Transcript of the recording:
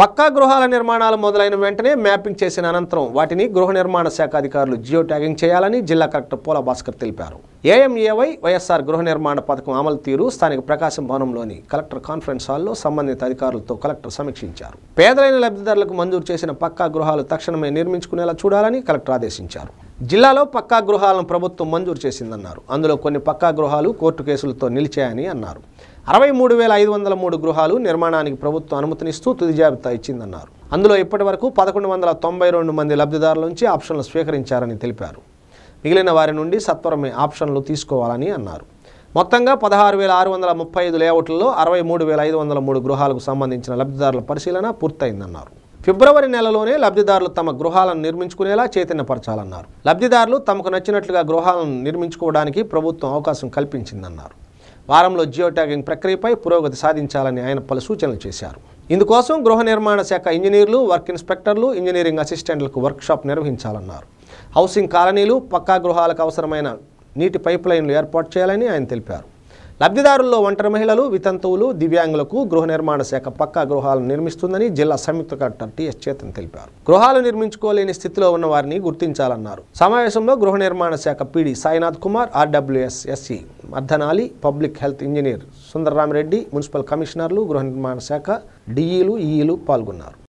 పక్కా గృహాల నిర్మాణాలు మొదలైన వెంటనే మ్యాపింగ్ చేసిన అనంతరం వాటిని గృహ నిర్మాణ శాఖ అధికారులు జియో ట్యాగింగ్ చేయాలని జిల్లా కలెక్టర్ పోల భాస్కర్ తెలిపారు ఏఎంఏవై వైఎస్ఆర్ గృహ నిర్మాణ పథకం అమలు తీరు స్థానిక ప్రకాశం భవనంలోని కలెక్టర్ కాన్ఫరెన్స్ హాల్లో సంబంధిత అధికారులతో కలెక్టర్ సమీక్షించారు పేదలైన లబ్ధిదారులకు మంజూరు చేసిన పక్కా గృహాలు తక్షణమే నిర్మించుకునేలా చూడాలని కలెక్టర్ ఆదేశించారు జిల్లాలో పక్కా గృహాలను ప్రభుత్వం మంజూరు చేసిందన్నారు అందులో కొన్ని పక్కా గృహాలు కోర్టు కేసులతో నిలిచాయని అన్నారు అరవై మూడు వేల ఐదు వందల మూడు గృహాలు నిర్మాణానికి ప్రభుత్వం అనుమతినిస్తూ తుది జాబితా ఇచ్చిందన్నారు అందులో ఇప్పటి వరకు పదకొండు వందల తొంభై రెండు మంది లబ్ధిదారుల నుంచి ఆప్షన్లు స్వీకరించారని తెలిపారు మిగిలిన వారి నుండి సత్వరమే ఆప్షన్లు తీసుకోవాలని అన్నారు మొత్తంగా పదహారు వేల ఆరు వందల ముప్పై ఐదు లేఅవుట్లలో అరవై మూడు వేల ఐదు వందల మూడు గృహాలకు సంబంధించిన లబ్ధిదారుల పరిశీలన పూర్తయిందన్నారు ఫిబ్రవరి నెలలోనే లబ్ధిదారులు తమ గృహాలను నిర్మించుకునేలా చైతన్యపరచాలన్నారు లబ్ధిదారులు తమకు నచ్చినట్లుగా గృహాలను నిర్మించుకోవడానికి ప్రభుత్వం అవకాశం కల్పించిందన్నారు వారంలో జియో ట్యాగింగ్ ప్రక్రియపై పురోగతి సాధించాలని ఆయన పలు సూచనలు చేశారు ఇందుకోసం గృహ నిర్మాణ శాఖ ఇంజనీర్లు వర్క్ ఇన్స్పెక్టర్లు ఇంజనీరింగ్ అసిస్టెంట్లకు వర్క్షాప్ నిర్వహించాలన్నారు హౌసింగ్ కాలనీలు పక్కా గృహాలకు అవసరమైన నీటి పైప్ లైన్లు ఏర్పాటు చేయాలని ఆయన తెలిపారు లబ్ధిదారుల్లో ఒంటరి మహిళలు వితంతువులు దివ్యాంగులకు గృహ నిర్మాణ శాఖ పక్కా గృహాలను నిర్మిస్తుందని జిల్లా సంయుక్త కలెక్టర్ టిఎస్ చేతన్ తెలిపారు గృహాలు నిర్మించుకోలేని స్థితిలో ఉన్న వారిని గుర్తించాలన్నారు సమావేశంలో గృహ నిర్మాణ శాఖ PD Sainath Kumar RWS SE మర్దనాలి public health engineer Sundarramireddy municipal కమిషనర్లు గృహ నిర్మాణ శాఖ డిఈలు ఈఈలు పాల్గొన్నారు